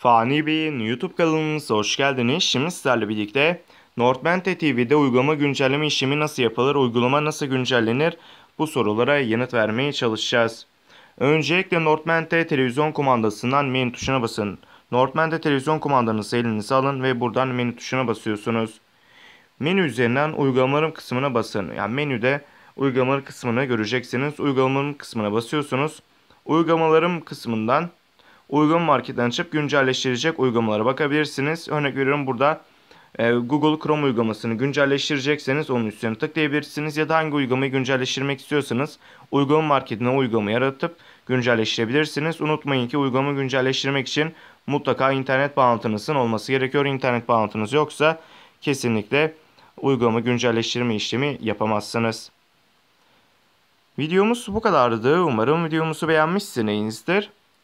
Fani Bey'in YouTube kanalımıza hoş geldiniz. Şimdi sizlerle birlikte Northmente TV'de uygulama güncelleme işlemi nasıl yapılır, uygulama nasıl güncellenir bu sorulara yanıt vermeye çalışacağız. Öncelikle Northmente televizyon kumandasından menü tuşuna basın. Northmente televizyon kumandanızı elinize alın ve buradan menü tuşuna basıyorsunuz. Menü üzerinden uygulamalarım kısmına basın. Yani menüde uygulamalar kısmını göreceksiniz. Uygulamalarım kısmına basıyorsunuz. Uygulamalarım kısmından uygun marketten açıp güncelleştirecek uygulamalara bakabilirsiniz. Örnek veriyorum burada e, Google Chrome uygulamasını güncelleştirecekseniz onun üstüne tıklayabilirsiniz ya da hangi uygulamayı güncelleştirmek istiyorsanız uygulama marketine uygulama yaratıp güncelleştirebilirsiniz. Unutmayın ki uygulama güncelleştirmek için mutlaka internet bağlantınızın olması gerekiyor. İnternet bağlantınız yoksa kesinlikle uygulama güncelleştirme işlemi yapamazsınız. Videomuz bu kadardı. Umarım videomuzu beğenmişsinizdir.